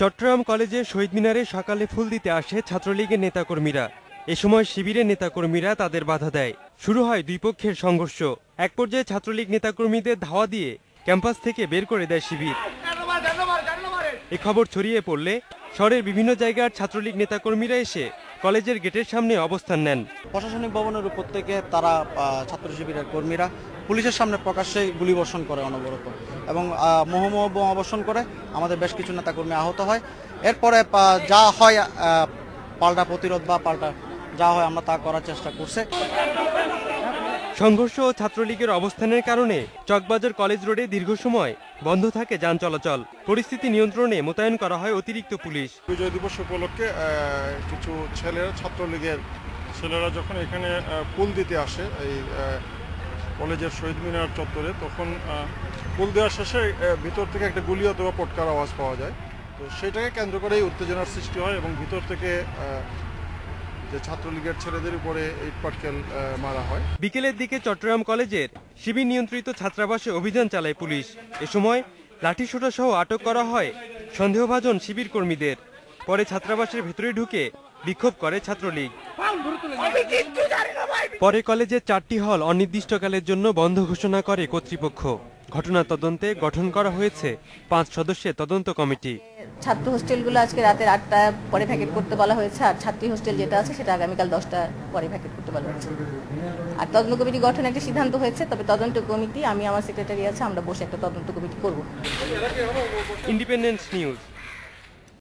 চট্টগ্রাম কলেজে শহীদ মিনারে সকালে ফুল দিতে আসে ছাত্রলীগের নেতাকর্মীরা এ সময় শিবিরের নেতাকর্মীরা তাদের বাধা দেয় শুরু হয় দুই পক্ষের সংঘর্ষ এক পর্যায়ে ছাত্রলীগ নেতাকর্মীদের ধাওয়া দিয়ে ক্যাম্পাস থেকে বের করে দেয় শিবির এ খবর ছড়িয়ে পড়লে শহরের বিভিন্ন জায়গার ছাত্রলীগ নেতাকর্মীরা এসে কলেজের গেটের সামনে অবস্থান নেন প্রশাসনিক ভবনের উপর থেকে তারা ছাত্র শিবিরের কর্মীরা পুলিশের সামনে প্রকাশ্যে গুলিবর্ষণ করে অনবরত এবং মোহমোহ বোম অবর্ষণ করে আমাদের বেশ কিছু নেতাকর্মী আহত হয় এরপরে যা হয় পাল্টা প্রতিরোধ বা পাল্টা যা হয় আমরা তা করার চেষ্টা করছে সংঘর্ষ ও ছাত্রলীগের অবস্থানের কারণে চকবাজার কলেজ রোডে দীর্ঘ সময় বন্ধ থাকে যান চলাচল পরিস্থিতি নিয়ন্ত্রণে মোতায়েন করা হয় অতিরিক্ত পুলিশ বিজয় দিবস উপলক্ষে কিছু ছেলেরা ছাত্রলীগের ছেলেরা যখন এখানে পুল দিতে আসে এই কলেজের শহীদ মিনার চত্বরে তখন পুল দেওয়ার শেষে ভিতর থেকে একটা গুলি অথবা পটকার আওয়াজ পাওয়া যায় তো সেটাকে কেন্দ্র করেই উত্তেজনার সৃষ্টি হয় এবং ভিতর থেকে যে ছাত্রলীগের ছেলেদের উপরে ইট পাটকেল মারা হয় বিকেলের দিকে চট্টগ্রাম কলেজের শিবির নিয়ন্ত্রিত ছাত্রাবাসে অভিযান চালায় পুলিশ এ সময় লাঠিসোটা সহ আটক করা হয় সন্দেহভাজন শিবির কর্মীদের পরে ছাত্রাবাসের ভেতরে ঢুকে বিক্ষোভ করে ছাত্রলীগ পরে কলেজের চারটি হল অনির্দিষ্টকালের জন্য বন্ধ ঘোষণা করে কর্তৃপক্ষ ঘটনা তদন্তে গঠন করা হয়েছে পাঁচ সদস্যের তদন্ত কমিটি ছাত্র হোস্টেলগুলো আজকে রাতের আটটা পরে ভ্যাকেট করতে বলা হয়েছে আর ছাত্রী হোস্টেল যেটা আছে সেটা আগামীকাল দশটা পরে ভ্যাকেট করতে বলা হয়েছে আর তদন্ত কমিটি গঠন একটা সিদ্ধান্ত হয়েছে তবে তদন্ত কমিটি আমি আমার সেক্রেটারি আছে আমরা বসে একটা তদন্ত কমিটি করব ইন্ডিপেন্ডেন্স নিউজ